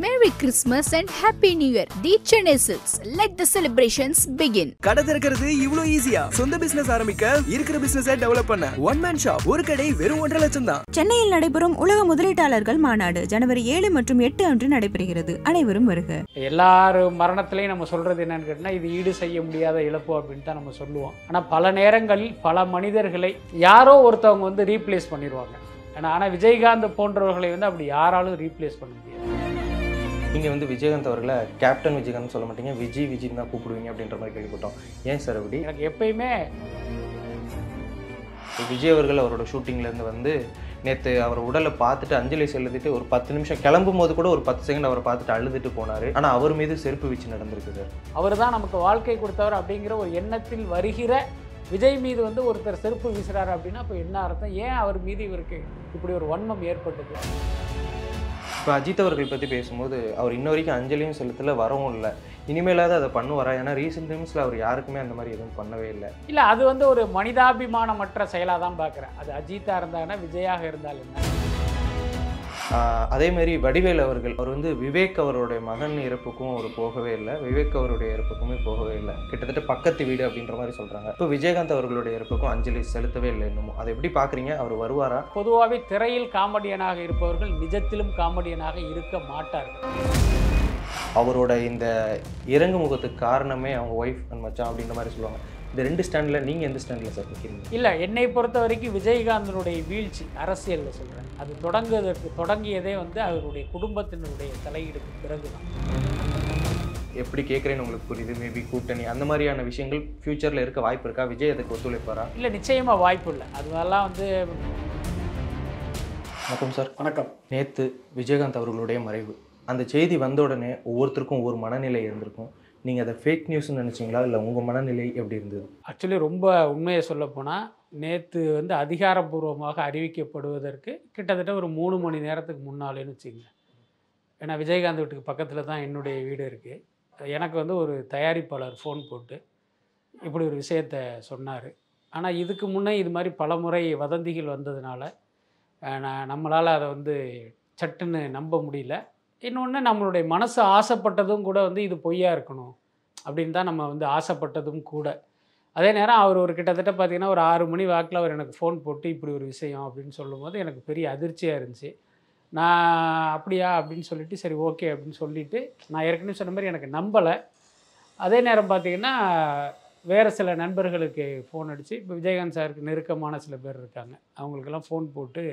Mary Christmas and happy new year the Chennais let the celebrations begin கடை திறக்கிறது இவ்வளவு ஈஸியா சொந்த பிசினஸ் ஆரம்பிக்க இருக்கிற பிசினஸ் டெவலப் பண்ண ஒன் மேன் ஷாப் ஒரு கடை வெறும் ஒன்றரை லட்சம் தான் சென்னையில் நடைபெறும் உலக முதலீட்டாளர்கள் மாநாடு ஜனவரி ஏழு மற்றும் எட்டு அன்று நடைபெறுகிறது அனைவரும் வருக எல்லாரும் மரணத்திலையும் நம்ம சொல்றது என்னன்னு கேட்டா இது ஈடு செய்ய முடியாத இழப்பு அப்படின்னு தான் நம்ம சொல்லுவோம் ஆனா பல நேரங்களில் பல மனிதர்களை யாரோ ஒருத்தவங்க வந்து ரீப்ளேஸ் பண்ணிடுவாங்க ஆனால் விஜயகாந்த் போன்றவர்களை வந்து அப்படி யாராலும் ரீப்ளேஸ் பண்ண முடியாது நீங்கள் வந்து விஜயகாந்த் அவர்களை கேப்டன் விஜயகாந்த் சொல்ல மாட்டீங்க விஜய் விஜய்ன்னு தான் கூப்பிடுவீங்க அப்படின்ற மாதிரி கேள்விப்பட்டோம் ஏன் சார் அப்படி எனக்கு எப்பயுமே விஜய் அவர்கள் அவரோட ஷூட்டிங்லேருந்து வந்து நேற்று அவர் உடலை பார்த்துட்டு அஞ்சலி செலுத்திட்டு ஒரு பத்து நிமிஷம் கிளம்பும் போது கூட ஒரு பத்து செகண்ட் அவரை பார்த்துட்டு அழுதுட்டு போனார் ஆனால் அவர் மீது செருப்பு வீச்சு நடந்திருக்கு சார் அவர் தான் நமக்கு வாழ்க்கை கொடுத்தவர் அப்படிங்கிற ஒரு எண்ணத்தில் வருகிற விஜய் மீது வந்து ஒருத்தர் செருப்பு வீசுகிறாரு அப்படின்னா இப்போ என்ன அர்த்தம் ஏன் அவர் மீது இவருக்கு இப்படி ஒரு வன்மம் ஏற்பட்டது இப்போ அஜித் அவர்கள் பற்றி பேசும்போது அவர் இன்ன வரைக்கும் அஞ்சலியும் செலுத்தல வரவும் இல்லை இனிமேலாவது அதை பண்ணுவார் ஏன்னா ரீசெண்ட் டைம்ஸில் அவர் யாருக்குமே அந்த மாதிரி எதுவும் பண்ணவே இல்லை இல்லை அது வந்து ஒரு மனிதாபிமானமற்ற செயலாக தான் பார்க்குறேன் அது அஜித்தாக இருந்தாங்கன்னா விஜயாக இருந்தால் என்ன அதேமாரி வடிவேல் அவர்கள் அவர் வந்து விவேக் அவருடைய மகன் இறப்புக்கும் அவர் போகவே இல்லை விவேக் அவருடைய இறப்புக்குமே போகவே இல்லை கிட்டத்தட்ட பக்கத்து வீடு அப்படின்ற மாதிரி சொல்கிறாங்க இப்போ விஜயகாந்த் அவர்களுடைய இறப்புக்கும் அஞ்சலி செலுத்தவே இல்லை இன்னமும் அதை எப்படி பார்க்குறீங்க அவர் வருவாரா பொதுவாகவே திரையில் காமெடியனாக இருப்பவர்கள் நிஜத்திலும் காமெடியனாக இருக்க மாட்டார்கள் அவரோட இந்த இறங்கு முகத்துக்கு காரணமே அவங்க ஒய்ஃப் அண்ட் மச்சான் அப்படின்ற மாதிரி சொல்லுவாங்க இந்த ரெண்டு ஸ்டாண்டில் நீங்கள் எந்த ஸ்டாண்டில் சார் நிற்கிறீங்க இல்லை என்னை பொறுத்த வரைக்கும் விஜயகாந்தனுடைய வீழ்ச்சி அரசியலில் சொல்கிறேன் அது தொடங்குவதற்கு தொடங்கியதே வந்து அவருடைய குடும்பத்தினருடைய தலையீடுக்கு பிறகு தான் எப்படி கேட்குறேன்னு உங்களுக்கு புரியுது மேபி கூட்டணி அந்த மாதிரியான விஷயங்கள் ஃப்யூச்சரில் இருக்க வாய்ப்பு இருக்கா விஜய் அதுக்கு ஒத்துழைப்பாரா இல்லை நிச்சயமாக வாய்ப்பு இல்லை அதுவெல்லாம் வந்து வணக்கம் சார் வணக்கம் நேற்று விஜயகாந்த் அவர்களுடைய மறைவு அந்த செய்தி வந்த உடனே ஒவ்வொருத்தருக்கும் ஒவ்வொரு மனநிலை இருந்திருக்கும் நீங்கள் அதை ஃபேக் நியூஸ்ன்னு நினச்சிங்களா இல்லை உங்கள் மனநிலை எப்படி இருந்தது ஆக்சுவலி ரொம்ப உண்மையை சொல்ல போனால் நேற்று வந்து அதிகாரப்பூர்வமாக அறிவிக்கப்படுவதற்கு கிட்டத்தட்ட ஒரு மூணு மணி நேரத்துக்கு முன்னாலேன்னு வச்சுக்கோங்க ஏன்னா விஜயகாந்த் வீட்டுக்கு பக்கத்தில் தான் என்னுடைய வீடு இருக்குது எனக்கு வந்து ஒரு தயாரிப்பாளர் ஃபோன் போட்டு இப்படி ஒரு விஷயத்த சொன்னார் ஆனால் இதுக்கு முன்னே இது மாதிரி பல முறை வதந்திகள் வந்ததுனால நான் நம்மளால் அதை வந்து சட்டுன்னு நம்ப முடியல இன்னொன்று நம்மளுடைய மனசு ஆசைப்பட்டதும் கூட வந்து இது பொய்யா இருக்கணும் அப்படின்னு தான் நம்ம வந்து ஆசைப்பட்டதும் கூட அதே நேரம் அவர் ஒரு கிட்டத்தட்ட பார்த்திங்கன்னா ஒரு ஆறு மணி வாக்கில் அவர் எனக்கு ஃபோன் போட்டு இப்படி ஒரு விஷயம் அப்படின்னு சொல்லும்போது எனக்கு பெரிய அதிர்ச்சியாக இருந்துச்சு நான் அப்படியா அப்படின்னு சொல்லிட்டு சரி ஓகே அப்படின்னு சொல்லிவிட்டு நான் ஏற்கனவே சொன்ன மாதிரி எனக்கு நம்பலை அதே நேரம் பார்த்திங்கன்னா வேறு சில நண்பர்களுக்கு ஃபோன் அடித்து இப்போ விஜயகாந்த் சாருக்கு நெருக்கமான சில பேர் இருக்காங்க அவங்களுக்கெல்லாம் ஃபோன் போட்டு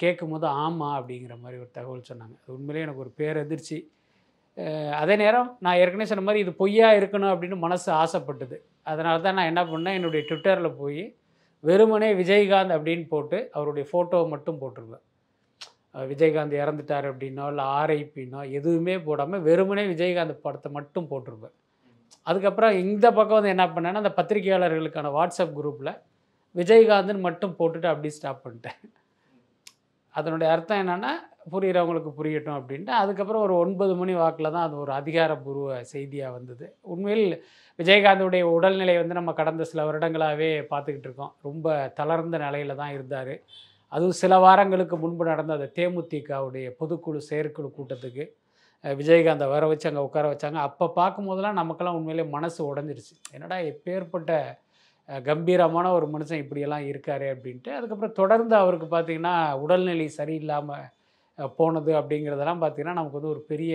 கேட்கும் போது ஆமாம் அப்படிங்கிற மாதிரி ஒரு தகவல் சொன்னாங்க அது உண்மையிலே எனக்கு ஒரு பேரதிர்ச்சி அதே நேரம் நான் ஏற்கனவே சொன்ன மாதிரி இது பொய்யா இருக்கணும் அப்படின்னு மனசு ஆசைப்பட்டது அதனால தான் நான் என்ன பண்ணேன் என்னுடைய ட்விட்டரில் போய் வெறுமனே விஜயகாந்த் அப்படின்னு போட்டு அவருடைய ஃபோட்டோவை மட்டும் போட்டிருவேன் விஜயகாந்த் இறந்துட்டார் அப்படின்னோ இல்லை ஆர்ஐபின்னோ எதுவுமே போடாமல் வெறுமனே விஜயகாந்த் படத்தை மட்டும் போட்டிருப்பேன் அதுக்கப்புறம் இந்த பக்கம் வந்து என்ன பண்ணேன்னா அந்த பத்திரிகையாளர்களுக்கான வாட்ஸ்அப் குரூப்பில் விஜயகாந்த்னு மட்டும் போட்டுட்டு அப்படியே ஸ்டாப் பண்ணிட்டேன் அதனுடைய அர்த்தம் என்னென்னா புரிகிறவங்களுக்கு புரியட்டும் அப்படின்ட்டு அதுக்கப்புறம் ஒரு ஒன்பது மணி வாக்கில் தான் அது ஒரு அதிகாரப்பூர்வ செய்தியாக வந்தது உண்மையில் விஜயகாந்தோடைய உடல்நிலை வந்து நம்ம கடந்த சில வருடங்களாகவே பார்த்துக்கிட்டு இருக்கோம் ரொம்ப தளர்ந்த நிலையில் தான் இருந்தார் அதுவும் சில வாரங்களுக்கு முன்பு நடந்த அந்த தேமுதிகவுடைய பொதுக்குழு செயற்குழு கூட்டத்துக்கு விஜயகாந்தை வர வச்சு அங்கே உட்கார வச்சாங்க அப்போ பார்க்கும்போதெல்லாம் நமக்கெல்லாம் உண்மையிலே மனசு உடஞ்சிருச்சு என்னடா எப்பேற்பட்ட கம்பீரமான ஒரு மனுஷன் இப்படியெல்லாம் இருக்கார் அப்படின்ட்டு அதுக்கப்புறம் தொடர்ந்து அவருக்கு பார்த்திங்கன்னா உடல்நிலை சரியில்லாமல் போனது அப்படிங்கிறதெல்லாம் பார்த்திங்கன்னா நமக்கு வந்து ஒரு பெரிய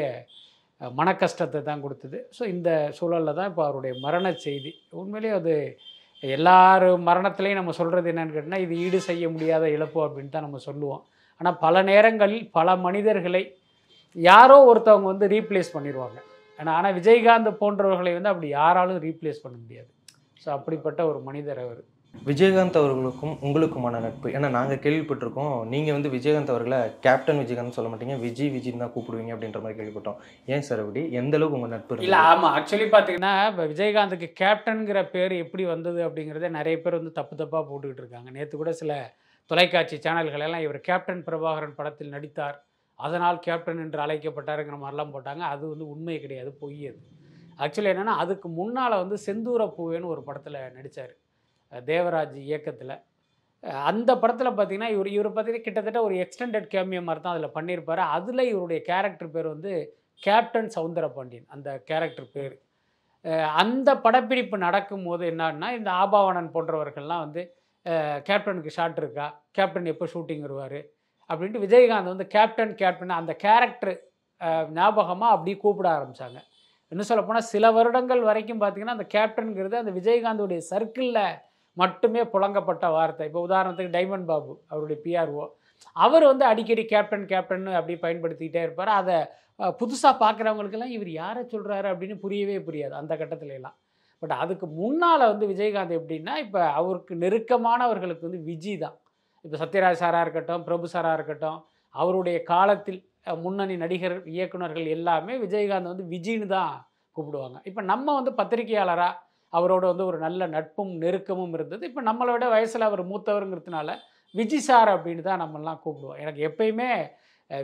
மன கஷ்டத்தை தான் கொடுத்தது ஸோ இந்த சூழலில் தான் இப்போ அவருடைய மரண செய்தி உண்மையிலேயே அது எல்லார் மரணத்துலேயும் நம்ம சொல்கிறது என்னென்னு கேட்டால் இது ஈடு செய்ய முடியாத இழப்பு அப்படின்னு தான் நம்ம சொல்லுவோம் ஆனால் பல நேரங்களில் பல மனிதர்களை யாரோ ஒருத்தவங்க வந்து ரீப்ளேஸ் பண்ணிடுவாங்க ஆனால் ஆனால் விஜயகாந்த் போன்றவர்களை வந்து அப்படி யாராலும் ரீப்ளேஸ் பண்ண முடியாது ஸோ அப்படிப்பட்ட ஒரு மனிதர் அவர் விஜயகாந்த் அவர்களுக்கும் உங்களுக்குமான நட்பு ஏன்னா நாங்கள் கேள்விப்பட்டிருக்கோம் நீங்கள் வந்து விஜயகாந்த் அவர்களை கேப்டன் விஜயகாந்த் சொல்ல மாட்டீங்க விஜய் விஜின்னு தான் கூப்பிடுவீங்க அப்படின்ற மாதிரி கேள்விப்பட்டோம் ஏன் சார் அப்படி எந்த அளவுக்கு உங்கள் நட்பு இல்லை ஆமாம் ஆக்சுவலி பார்த்தீங்கன்னா இப்போ விஜயகாந்துக்கு கேப்டனுங்கிற பேர் எப்படி வந்தது அப்படிங்கிறத நிறைய பேர் வந்து தப்பு தப்பாக போட்டுக்கிட்டு இருக்காங்க நேற்று கூட சில தொலைக்காட்சி சேனல்களெல்லாம் இவர் கேப்டன் பிரபாகரன் படத்தில் நடித்தார் அதனால் கேப்டன் என்று அழைக்கப்பட்டாருங்கிற மாதிரிலாம் போட்டாங்க அது வந்து உண்மை கிடையாது பொய்யது ஆக்சுவலி என்னென்னா அதுக்கு முன்னால் வந்து செந்தூர பூவேன்னு ஒரு படத்தில் நடித்தார் தேவராஜ் இயக்கத்தில் அந்த படத்தில் பார்த்திங்கன்னா இவர் இவர் பார்த்தீங்கன்னா கிட்டத்தட்ட ஒரு எக்ஸ்டெண்டட் கேமியோ மாதிரி தான் அதில் பண்ணியிருப்பார் அதில் இவருடைய கேரக்டர் பேர் வந்து கேப்டன் சவுந்தர பாண்டியன் அந்த கேரக்டர் பேர் அந்த படப்பிடிப்பு நடக்கும்போது என்னன்னா இந்த ஆபாவணன் போன்றவர்கள்லாம் வந்து கேப்டனுக்கு ஷாட் இருக்கா கேப்டன் எப்போ ஷூட்டிங் வருவார் அப்படின்ட்டு விஜயகாந்த் வந்து கேப்டன் கேப்டன் அந்த கேரக்டர் ஞாபகமாக அப்படியே கூப்பிட ஆரம்பித்தாங்க இன்னும் சொல்லப்போனால் சில வருடங்கள் வரைக்கும் பார்த்திங்கன்னா அந்த கேப்டனுங்கிறது அந்த விஜயகாந்தோடைய சர்க்கிளில் மட்டுமே புழங்கப்பட்ட வார்த்தை இப்போ உதாரணத்துக்கு டைமண்ட் பாபு அவருடைய பிஆர்ஓ அவர் வந்து அடிக்கடி கேப்டன் கேப்டன் அப்படி பயன்படுத்திக்கிட்டே இருப்பார் அதை புதுசாக பார்க்குறவங்களுக்கெல்லாம் இவர் யாரை சொல்கிறாரு அப்படின்னு புரியவே புரியாது அந்த கட்டத்துல எல்லாம் பட் அதுக்கு முன்னால் வந்து விஜயகாந்த் எப்படின்னா இப்போ அவருக்கு நெருக்கமானவர்களுக்கு வந்து விஜி தான் இப்போ சத்யராஜ் சாராக இருக்கட்டும் பிரபு சாராக இருக்கட்டும் அவருடைய காலத்தில் முன்னணி நடிகர் இயக்குநர்கள் எல்லாமே விஜயகாந்த் வந்து விஜின்னு தான் கூப்பிடுவாங்க இப்போ நம்ம வந்து பத்திரிகையாளராக அவரோட வந்து ஒரு நல்ல நட்பும் நெருக்கமும் இருந்தது இப்போ நம்மளை விட வயசில் அவர் மூத்தவருங்கிறதுனால விஜி சார் அப்படின்னு தான் நம்மலாம் கூப்பிடுவோம் எனக்கு எப்பயுமே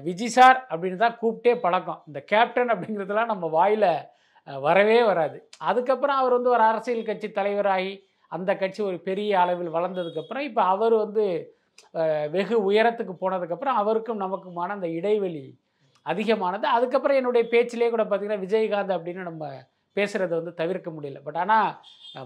விஜி சார் அப்படின்னு தான் கூப்பிட்டே பழக்கம் இந்த கேப்டன் அப்படிங்கிறதுலாம் நம்ம வாயில் வரவே வராது அதுக்கப்புறம் அவர் வந்து ஒரு அரசியல் கட்சி தலைவராகி அந்த கட்சி ஒரு பெரிய அளவில் வளர்ந்ததுக்கப்புறம் இப்போ அவர் வந்து வெகு உயரத்துக்கு போனதுக்கப்புறம் அவருக்கும் நமக்குமான அந்த இடைவெளி அதிகமானது அதுக்கப்புறம் என்னுடைய பேச்சிலே கூட பார்த்திங்கன்னா விஜயகாந்த் அப்படின்னு நம்ம பேசுகிறத வந்து தவிர்க்க முடியல பட் ஆனால்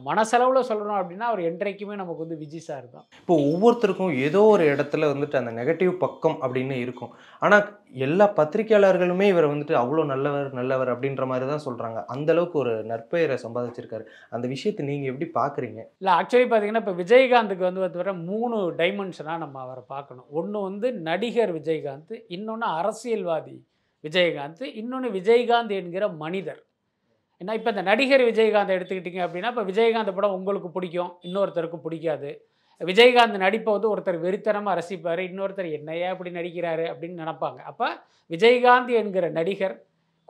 மனசளவில் சொல்லணும் அப்படின்னா அவர் என்றைக்குமே நமக்கு வந்து விஜய் சார் தான் இப்போ ஒவ்வொருத்தருக்கும் ஏதோ ஒரு இடத்துல வந்துட்டு அந்த நெகட்டிவ் பக்கம் அப்படின்னு இருக்கும் ஆனால் எல்லா பத்திரிகையாளர்களுமே இவரை வந்துட்டு அவ்வளோ நல்லவர் நல்லவர் அப்படின்ற மாதிரி தான் சொல்கிறாங்க அந்தளவுக்கு ஒரு நற்பெயரை சம்பாதிச்சிருக்காரு அந்த விஷயத்தை நீங்கள் எப்படி பார்க்குறீங்க இல்லை ஆக்சுவலி பார்த்தீங்கன்னா இப்போ விஜயகாந்துக்கு வந்து வர மூணு டைமென்ஷனாக நம்ம அவரை பார்க்கணும் ஒன்று வந்து நடிகர் விஜயகாந்த் இன்னொன்று அரசியல்வாதி விஜயகாந்த் இன்னொன்று விஜயகாந்த் என்கிற மனிதர் ஏன்னா இப்போ இந்த நடிகர் விஜயகாந்த் எடுத்துக்கிட்டிங்க அப்படின்னா இப்போ விஜயகாந்த் படம் உங்களுக்கு பிடிக்கும் இன்னொருத்தருக்கு பிடிக்காது விஜயகாந்த் நடிப்பை வந்து ஒருத்தர் வெறித்தனமாக ரசிப்பார் இன்னொருத்தர் என்னையா இப்படி நடிக்கிறாரு அப்படின்னு நினப்பாங்க அப்போ விஜயகாந்த் என்கிற நடிகர்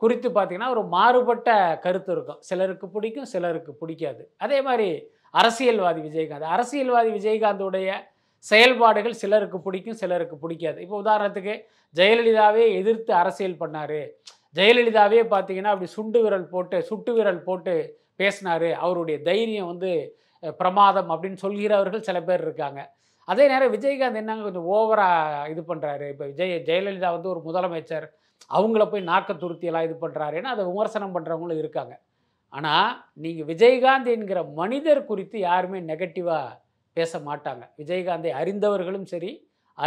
குறித்து பார்த்திங்கன்னா ஒரு மாறுபட்ட கருத்து இருக்கும் சிலருக்கு பிடிக்கும் சிலருக்கு பிடிக்காது அதே மாதிரி அரசியல்வாதி விஜயகாந்த் அரசியல்வாதி விஜயகாந்தோடைய செயல்பாடுகள் சிலருக்கு பிடிக்கும் சிலருக்கு பிடிக்காது இப்போ உதாரணத்துக்கு ஜெயலலிதாவே எதிர்த்து அரசியல் பண்ணார் ஜெயலலிதாவே பார்த்தீங்கன்னா அப்படி சுண்டு விரல் போட்டு சுட்டு விரல் போட்டு பேசினார் அவருடைய தைரியம் வந்து பிரமாதம் அப்படின்னு சொல்கிறவர்கள் சில பேர் இருக்காங்க அதே நேரம் விஜயகாந்த் என்னங்க கொஞ்சம் ஓவராக இது பண்ணுறாரு இப்போ விஜய் ஜெயலலிதா வந்து ஒரு முதலமைச்சர் அவங்கள போய் நாக்க துருத்தியெல்லாம் இது ஏன்னா அதை விமர்சனம் பண்ணுறவங்களும் இருக்காங்க ஆனால் நீங்கள் விஜயகாந்த் என்கிற மனிதர் குறித்து யாருமே நெகட்டிவாக பேச மாட்டாங்க விஜயகாந்தை அறிந்தவர்களும் சரி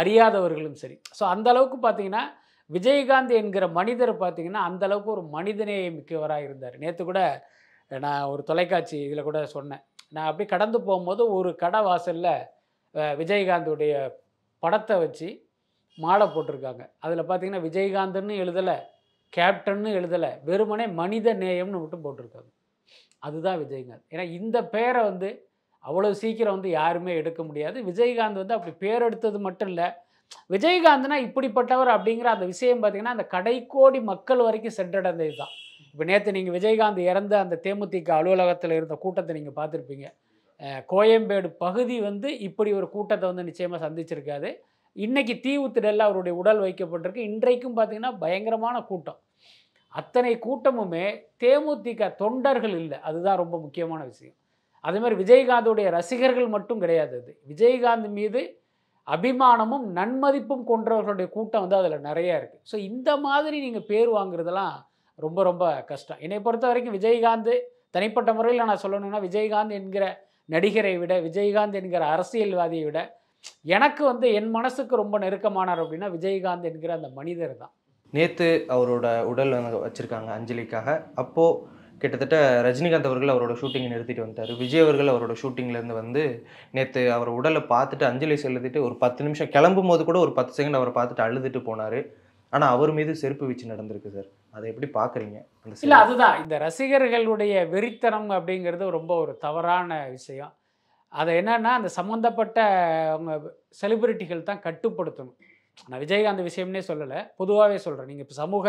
அறியாதவர்களும் சரி ஸோ அந்த அளவுக்கு பார்த்தீங்கன்னா விஜயகாந்த் என்கிற மனிதர் பார்த்திங்கன்னா அந்தளவுக்கு ஒரு மனிதநேயம் மிக்கவராக இருந்தார் நேற்று கூட நான் ஒரு தொலைக்காட்சி இதில் கூட சொன்னேன் நான் அப்படி கடந்து போகும்போது ஒரு கடை வாசலில் விஜயகாந்துடைய படத்தை வச்சு மாலை போட்டிருக்காங்க அதில் பார்த்திங்கன்னா விஜயகாந்த்னு எழுதலை கேப்டன்னு எழுதலை வெறுமனே மனித நேயம்னு மட்டும் போட்டிருக்காங்க அதுதான் விஜயகாந்த் ஏன்னா இந்த பேரை வந்து அவ்வளோ சீக்கிரம் வந்து யாருமே எடுக்க முடியாது விஜயகாந்த் வந்து அப்படி பேர் எடுத்தது மட்டும் இல்லை விஜயகாந்த்னா இப்படிப்பட்டவர் அப்படிங்கிற அந்த விஷயம் பார்த்திங்கன்னா அந்த கடைக்கோடி மக்கள் வரைக்கும் சென்றடைந்தது தான் இப்போ நேற்று நீங்கள் விஜயகாந்த் இறந்த அந்த தேமுதிக அலுவலகத்தில் இருந்த கூட்டத்தை நீங்கள் பார்த்துருப்பீங்க கோயம்பேடு பகுதி வந்து இப்படி ஒரு கூட்டத்தை வந்து நிச்சயமாக சந்திச்சிருக்காது இன்றைக்கி தீவுத்திடலில் அவருடைய உடல் வைக்கப்பட்டிருக்கு இன்றைக்கும் பார்த்திங்கன்னா பயங்கரமான கூட்டம் அத்தனை கூட்டமுமே தேமுதிக தொண்டர்கள் இல்லை அதுதான் ரொம்ப முக்கியமான விஷயம் அதேமாதிரி விஜயகாந்தோடைய ரசிகர்கள் மட்டும் கிடையாது அது விஜயகாந்த் மீது அபிமானமும் நன்மதிப்பும் கொண்டவர்களுடைய கூட்டம் வந்து அதில் நிறையா இருக்குது ஸோ இந்த மாதிரி நீங்கள் பேர் வாங்குறதெல்லாம் ரொம்ப ரொம்ப கஷ்டம் என்னை பொறுத்த வரைக்கும் விஜயகாந்த் தனிப்பட்ட முறையில் நான் சொல்லணும்னா விஜயகாந்த் என்கிற நடிகரை விட விஜயகாந்த் என்கிற அரசியல்வாதியை விட எனக்கு வந்து என் மனசுக்கு ரொம்ப நெருக்கமானார் அப்படின்னா விஜயகாந்த் என்கிற அந்த மனிதர் தான் நேற்று அவரோட உடல் வச்சுருக்காங்க அஞ்சலிக்காக அப்போது கிட்டத்தட்ட ரஜினிகாந்த் அவர்கள் அவரோட ஷூட்டிங்கை நிறுத்திட்டு வந்தார் விஜய் அவர்கள் அவரோட ஷூட்டிங்லேருந்து வந்து நேற்று அவர் உடலை பார்த்துட்டு அஞ்சலி செலுத்திட்டு ஒரு பத்து நிமிஷம் கிளம்பும் போது கூட ஒரு பத்து செகண்ட் அவரை பார்த்துட்டு அழுதுட்டு போனார் ஆனால் அவர் மீது செருப்பு வீச்சு நடந்திருக்கு சார் அதை எப்படி பார்க்குறீங்க இல்லை அதுதான் இந்த ரசிகர்களுடைய வெறித்தனம் அப்படிங்கிறது ரொம்ப ஒரு தவறான விஷயம் அதை என்னென்னா அந்த சம்மந்தப்பட்ட அவங்க செலிபிரிட்டிகள் தான் கட்டுப்படுத்தணும் நான் விஜயகாந்த் விஷயம்னே சொல்லலை பொதுவாகவே சொல்கிறேன் நீங்கள் இப்போ சமூக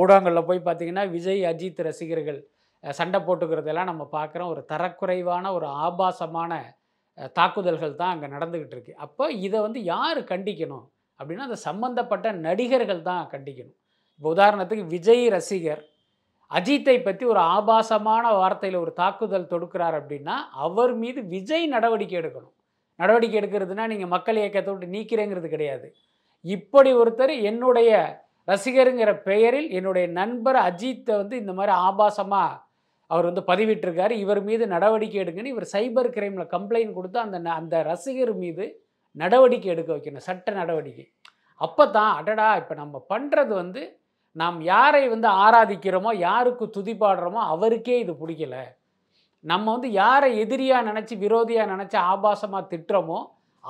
ஊடகங்களில் போய் பார்த்தீங்கன்னா விஜய் அஜித் ரசிகர்கள் சண்டை போட்டுக்கிறதெல்லாம் நம்ம பார்க்குறோம் ஒரு தரக்குறைவான ஒரு ஆபாசமான தாக்குதல்கள் தான் அங்கே நடந்துக்கிட்டு இருக்கு அப்போ இதை வந்து யார் கண்டிக்கணும் அப்படின்னா அந்த சம்மந்தப்பட்ட நடிகர்கள் தான் கண்டிக்கணும் இப்போ உதாரணத்துக்கு விஜய் ரசிகர் அஜித்தை பற்றி ஒரு ஆபாசமான வார்த்தையில் ஒரு தாக்குதல் தொடுக்கிறார் அப்படின்னா அவர் மீது விஜய் நடவடிக்கை எடுக்கணும் நடவடிக்கை எடுக்கிறதுனா நீங்கள் மக்கள் இயக்கத்தை விட்டு நீக்கிறேங்கிறது கிடையாது இப்படி ஒருத்தர் என்னுடைய ரசிகருங்கிற பெயரில் என்னுடைய நண்பர் அஜித்தை வந்து இந்த மாதிரி ஆபாசமாக அவர் வந்து பதிவிட்டிருக்காரு இவர் மீது நடவடிக்கை எடுங்கன்னு இவர் சைபர் கிரைமில் கம்ப்ளைண்ட் கொடுத்து அந்த அந்த ரசிகர் மீது நடவடிக்கை எடுக்க வைக்கணும் சட்ட நடவடிக்கை அப்போ தான் அடடா இப்போ நம்ம பண்ணுறது வந்து நாம் யாரை வந்து ஆராதிக்கிறோமோ யாருக்கு துதிப்பாடுறோமோ அவருக்கே இது பிடிக்கல நம்ம வந்து யாரை எதிரியாக நினச்சி விரோதியாக நினச்சி ஆபாசமாக திட்டுறோமோ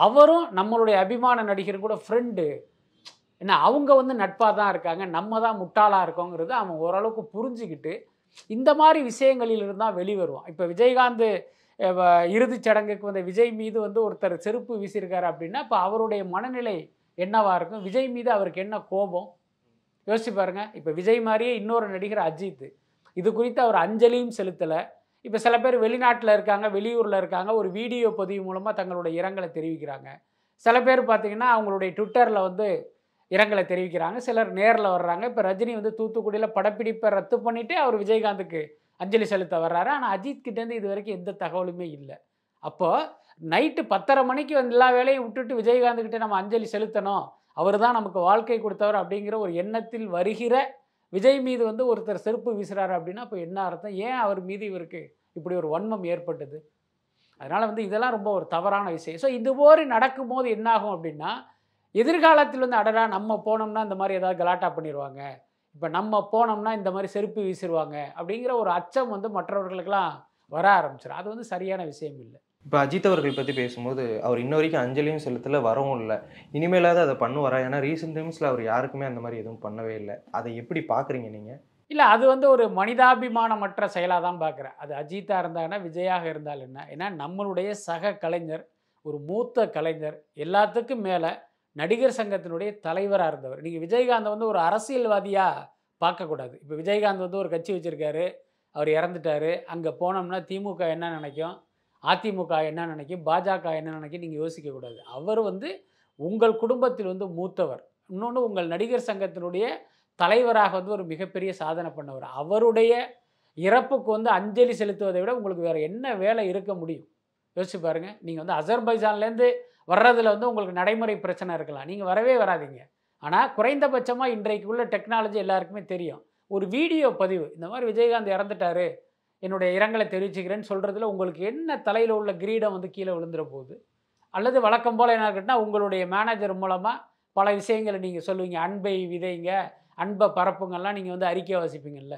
அவரும் நம்மளுடைய அபிமான நடிகர் கூட ஃப்ரெண்டு ஏன்னா அவங்க வந்து நட்பாக தான் இருக்காங்க நம்ம தான் முட்டாளாக இருக்கோங்கிறது அவன் ஓரளவுக்கு புரிஞ்சுக்கிட்டு இந்த மாதிரி விஷயங்களிலிருந்து தான் வெளிவருவோம் இப்போ விஜயகாந்த் இறுதிச் சடங்குக்கு வந்த விஜய் மீது வந்து ஒருத்தர் செருப்பு வீசியிருக்காரு அப்படின்னா இப்போ அவருடைய மனநிலை என்னவாக இருக்கும் விஜய் மீது அவருக்கு என்ன கோபம் யோசிச்சு பாருங்க இப்போ விஜய் மாதிரியே இன்னொரு நடிகர் அஜித் இது குறித்து அவர் அஞ்சலியும் செலுத்தலை இப்போ சில பேர் வெளிநாட்டில் இருக்காங்க வெளியூரில் இருக்காங்க ஒரு வீடியோ பதிவு மூலமாக தங்களுடைய இரங்கலை தெரிவிக்கிறாங்க சில பேர் பார்த்திங்கன்னா அவங்களுடைய ட்விட்டரில் வந்து இரங்கலை தெரிவிக்கிறாங்க சிலர் நேரில் வர்றாங்க இப்போ ரஜினி வந்து தூத்துக்குடியில் படப்பிடிப்பை ரத்து பண்ணிவிட்டு அவர் விஜயகாந்துக்கு அஞ்சலி செலுத்த வர்றாரு ஆனால் அஜித் கிட்டேருந்து இது வரைக்கும் எந்த தகவலுமே இல்லை அப்போது நைட்டு பத்தரை மணிக்கு வந்து எல்லா வேலையும் விட்டுட்டு விஜயகாந்துக்கிட்ட நம்ம அஞ்சலி செலுத்தணும் அவர் தான் நமக்கு வாழ்க்கை கொடுத்தவர் அப்படிங்கிற ஒரு எண்ணத்தில் வருகிற விஜய் மீது வந்து ஒருத்தர் செருப்பு வீசுகிறாரு அப்படின்னா இப்போ என்ன அர்த்தம் ஏன் அவர் மீது இவருக்கு இப்படி ஒரு வன்மம் ஏற்பட்டது அதனால் வந்து இதெல்லாம் ரொம்ப ஒரு தவறான விஷயம் ஸோ இது நடக்கும்போது என்னாகும் அப்படின்னா எதிர்காலத்தில் வந்து அடடா நம்ம போனோம்னா இந்த மாதிரி ஏதாவது கலாட்டா பண்ணிடுவாங்க இப்போ நம்ம போனோம்னா இந்த மாதிரி செருப்பு வீசிடுவாங்க அப்படிங்கிற ஒரு அச்சம் வந்து மற்றவர்களுக்கெல்லாம் வர ஆரம்பிச்சிடும் அது வந்து சரியான விஷயம் இல்லை இப்போ அஜித் அவர்கள் பற்றி பேசும்போது அவர் இன்ன வரைக்கும் அஞ்சலியும் செலுத்தல வரவும் இல்லை இனிமேலாவது அதை பண்ணுவாரா ஏன்னா ரீசெண்ட் டைம்ஸில் அவர் யாருக்குமே அந்த மாதிரி எதுவும் பண்ணவே இல்லை அதை எப்படி பார்க்குறீங்க நீங்கள் இல்லை அது வந்து ஒரு மனிதாபிமானமற்ற செயலாக தான் பார்க்குறேன் அது அஜித்தாக இருந்தாங்கன்னா விஜயாக இருந்தால் என்ன ஏன்னா நம்மளுடைய சக கலைஞர் ஒரு மூத்த கலைஞர் எல்லாத்துக்கும் மேலே நடிகர் சங்கத்தினுடைய தலைவராக இருந்தவர் நீங்கள் விஜயகாந்த் வந்து ஒரு அரசியல்வாதியாக பார்க்கக்கூடாது இப்போ விஜயகாந்த் வந்து ஒரு கட்சி வச்சுருக்காரு அவர் இறந்துட்டார் அங்கே போனோம்னா திமுக என்ன நினைக்கும் அதிமுக என்ன நினைக்கும் பாஜக என்ன நினைக்கும் நீங்கள் யோசிக்கக்கூடாது அவர் வந்து உங்கள் குடும்பத்தில் வந்து மூத்தவர் இன்னொன்று உங்கள் நடிகர் சங்கத்தினுடைய தலைவராக வந்து ஒரு மிகப்பெரிய சாதனை பண்ணவர் அவருடைய இறப்புக்கு வந்து அஞ்சலி செலுத்துவதை விட உங்களுக்கு வேறு என்ன வேலை இருக்க முடியும் யோசிச்சு பாருங்கள் நீங்கள் வந்து அசர்பைசான்லேருந்து வர்றதில் வந்து உங்களுக்கு நடைமுறை பிரச்சனை இருக்கலாம் நீங்கள் வரவே வராதிங்க ஆனால் குறைந்தபட்சமாக இன்றைக்கு உள்ள டெக்னாலஜி எல்லாருக்குமே தெரியும் ஒரு வீடியோ பதிவு இந்த மாதிரி விஜயகாந்த் இறந்துட்டாரு என்னுடைய இரங்கலை தெரிவிச்சுக்கிறேன்னு சொல்கிறதுல உங்களுக்கு என்ன தலையில் உள்ள கிரீடம் வந்து கீழே விழுந்துட போகுது அல்லது வழக்கம் போல் என்ன கேட்டால் உங்களுடைய மேனேஜர் மூலமாக பல விஷயங்களை நீங்கள் சொல்லுவீங்க அன்பை விதைங்க அன்பை பரப்புங்கள்லாம் நீங்கள் வந்து அறிக்கை வாசிப்பீங்கள்ல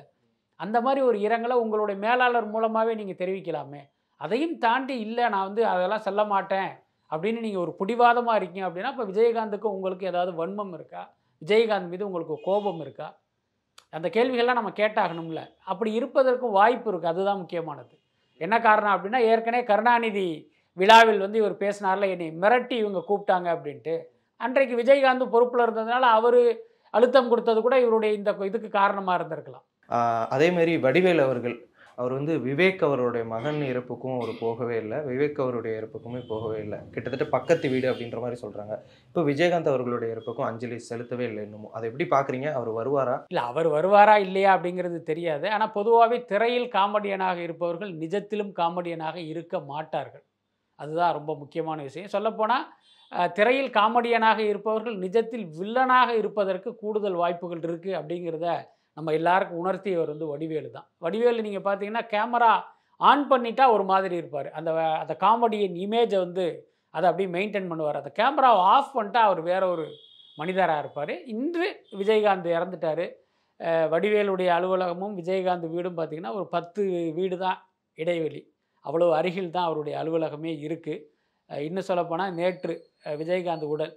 அந்த மாதிரி ஒரு இரங்கலை உங்களுடைய மேலாளர் மூலமாகவே நீங்கள் தெரிவிக்கலாமே அதையும் தாண்டி இல்லை நான் வந்து அதெல்லாம் சொல்ல மாட்டேன் அப்படின்னு நீங்கள் ஒரு பிடிவாதமாக இருக்கீங்க அப்படின்னா இப்போ விஜயகாந்துக்கு உங்களுக்கு ஏதாவது வன்மம் இருக்கா விஜயகாந்த் மீது உங்களுக்கு கோபம் இருக்கா அந்த கேள்விகள்லாம் நம்ம கேட்டாகணும்ல அப்படி இருப்பதற்கும் வாய்ப்பு இருக்குது அதுதான் முக்கியமானது என்ன காரணம் அப்படின்னா ஏற்கனவே கருணாநிதி விழாவில் வந்து இவர் பேசினார்ல என்னை மிரட்டி இவங்க கூப்பிட்டாங்க அப்படின்ட்டு அன்றைக்கு விஜயகாந்த் பொறுப்பில் இருந்ததுனால அவர் அழுத்தம் கொடுத்தது கூட இவருடைய இந்த இதுக்கு காரணமாக இருந்திருக்கலாம் அதேமாரி வடிவேல் அவர்கள் அவர் வந்து விவேக் அவருடைய மகன் இறப்புக்கும் அவர் போகவே இல்லை விவேக் அவருடைய இறப்புக்குமே போகவே இல்லை கிட்டத்தட்ட பக்கத்து வீடு அப்படின்ற மாதிரி சொல்கிறாங்க இப்போ விஜயகாந்த் அவர்களுடைய இறப்புக்கும் அஞ்சலி செலுத்தவே இல்லை இன்னமும் அதை எப்படி பார்க்குறீங்க அவர் வருவாரா இல்லை அவர் வருவாரா இல்லையா அப்படிங்கிறது தெரியாது ஆனால் பொதுவாகவே திரையில் காமெடியனாக இருப்பவர்கள் நிஜத்திலும் காமெடியனாக இருக்க மாட்டார்கள் அதுதான் ரொம்ப முக்கியமான விஷயம் சொல்லப்போனால் திரையில் காமெடியனாக இருப்பவர்கள் நிஜத்தில் வில்லனாக இருப்பதற்கு கூடுதல் வாய்ப்புகள் இருக்குது அப்படிங்கிறத நம்ம எல்லாருக்கும் உணர்த்தியவர் வந்து வடிவேலு தான் வடிவேலு நீங்கள் பார்த்தீங்கன்னா கேமரா ஆன் பண்ணிட்டா ஒரு மாதிரி இருப்பார் அந்த அந்த காமெடியின் இமேஜை வந்து அதை அப்படியே மெயின்டைன் பண்ணுவார் அந்த கேமராவை ஆஃப் பண்ணிட்டா அவர் வேற ஒரு மனிதராக இருப்பார் இன்று விஜயகாந்த் இறந்துட்டார் வடிவேலுடைய அலுவலகமும் விஜயகாந்த் வீடும் பார்த்திங்கன்னா ஒரு பத்து வீடு தான் இடைவெளி அவ்வளோ அருகில் தான் அவருடைய அலுவலகமே இருக்குது இன்னும் சொல்லப்போனால் நேற்று விஜயகாந்த் உடல்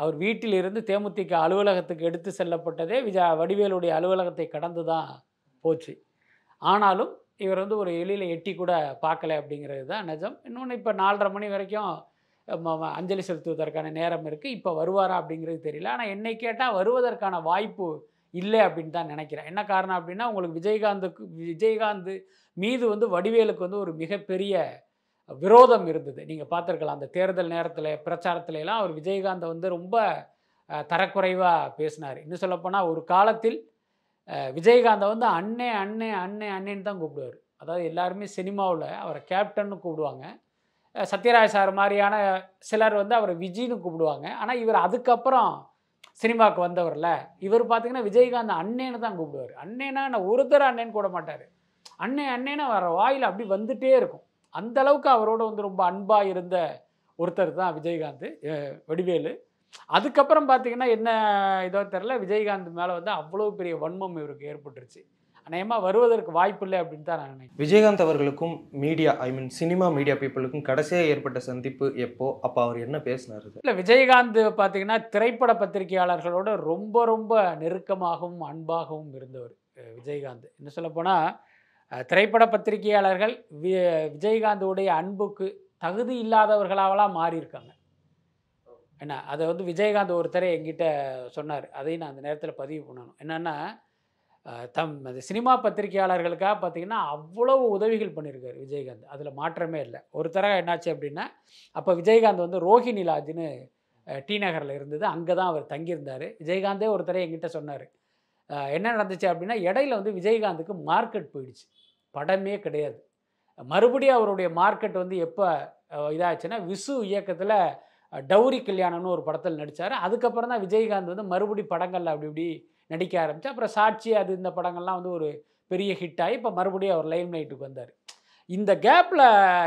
அவர் வீட்டிலிருந்து தேமுதிக அலுவலகத்துக்கு எடுத்து செல்லப்பட்டதே விஜா வடிவேலுடைய அலுவலகத்தை கடந்து தான் போச்சு ஆனாலும் இவர் வந்து ஒரு எளியில் எட்டி கூட பார்க்கலை அப்படிங்கிறது தான் நிஜம் இன்னொன்று இப்போ நாலரை மணி வரைக்கும் அஞ்சலி செலுத்துவதற்கான நேரம் இருக்குது இப்போ வருவாரா அப்படிங்கிறது தெரியல ஆனால் என்னை கேட்டால் வருவதற்கான வாய்ப்பு இல்லை அப்படின்னு தான் நினைக்கிறேன் என்ன காரணம் அப்படின்னா உங்களுக்கு விஜயகாந்துக்கு விஜயகாந்த் மீது வந்து வடிவேலுக்கு வந்து ஒரு மிகப்பெரிய விரோதம் இருந்தது நீங்கள் பார்த்துருக்கலாம் அந்த தேர்தல் நேரத்தில் பிரச்சாரத்துல எல்லாம் அவர் விஜயகாந்த் வந்து ரொம்ப தரக்குறைவாக பேசினார் இன்னும் சொல்லப்போனால் ஒரு காலத்தில் விஜயகாந்தை வந்து அண்ணே அண்ணே அண்ணே அண்ணேன்னு தான் கூப்பிடுவார் அதாவது எல்லாருமே சினிமாவில் அவரை கேப்டன்னு கூப்பிடுவாங்க சத்யராஜ் சார் மாதிரியான சிலர் வந்து அவரை விஜின்னு கூப்பிடுவாங்க ஆனால் இவர் அதுக்கப்புறம் சினிமாவுக்கு வந்தவரில் இவர் பார்த்தீங்கன்னா விஜயகாந்த் அண்ணேன்னு தான் கூப்பிடுவார் அண்ணேனா என்ன ஒருத்தர் அண்ணேன்னு கூட மாட்டார் அண்ணே அண்ணேன்னு வர வாயில் அப்படி வந்துட்டே இருக்கும் அந்த அளவுக்கு அவரோட வந்து ரொம்ப அன்பாக இருந்த ஒருத்தர் தான் விஜயகாந்த் வடிவேலு அதுக்கப்புறம் பார்த்தீங்கன்னா என்ன இதோ தெரில விஜயகாந்த் மேலே வந்து அவ்வளோ பெரிய வன்மம் இவருக்கு ஏற்பட்டுருச்சு அநேகமாக வருவதற்கு வாய்ப்பு இல்லை அப்படின்னு தான் நான் விஜயகாந்த் அவர்களுக்கும் media I mean cinema media பீப்புளுக்கும் கடைசியாக ஏற்பட்ட சந்திப்பு எப்போ அப்போ அவர் என்ன பேசினார் இல்லை விஜயகாந்த் பார்த்தீங்கன்னா திரைப்பட பத்திரிகையாளர்களோட ரொம்ப ரொம்ப நெருக்கமாகவும் அன்பாகவும் இருந்தவர் விஜயகாந்த் என்ன சொல்லப்போனால் திரைப்பட பத்திரிகையாளர்கள் வி உடைய அன்புக்கு தகுதி இல்லாதவர்களாகலாம் மாறியிருக்காங்க என்ன அதை வந்து விஜயகாந்த் ஒருத்தரை எங்கிட்ட சொன்னார் அதையும் நான் அந்த நேரத்தில் பதிவு பண்ணணும் என்னென்னா தம் அந்த சினிமா பத்திரிகையாளர்களுக்காக பார்த்திங்கன்னா அவ்வளவு உதவிகள் பண்ணியிருக்காரு விஜயகாந்த் அதில் மாற்றமே இல்லை ஒரு தர என்னாச்சு அப்படின்னா அப்போ விஜயகாந்த் வந்து ரோஹிணி லாஜ்னு டி நகரில் இருந்தது அங்கே தான் அவர் தங்கியிருந்தார் விஜயகாந்தே ஒருத்தரை தர எங்கிட்ட சொன்னார் என்ன நடந்துச்சு அப்படின்னா இடையில வந்து விஜயகாந்துக்கு மார்க்கெட் போயிடுச்சு படமே கிடையாது மறுபடியும் அவருடைய மார்க்கெட் வந்து எப்போ இதாச்சுன்னா விசு இயக்கத்தில் டௌரி கல்யாணம்னு ஒரு படத்தில் நடித்தார் அதுக்கப்புறம் தான் விஜயகாந்த் வந்து மறுபடி படங்களில் அப்படி இப்படி நடிக்க ஆரம்பிச்சு அப்புறம் சாட்சி அது இந்த படங்கள்லாம் வந்து ஒரு பெரிய ஹிட் ஆகி இப்போ மறுபடியும் அவர் லைம் லைட்டுக்கு வந்தார் இந்த கேப்பில்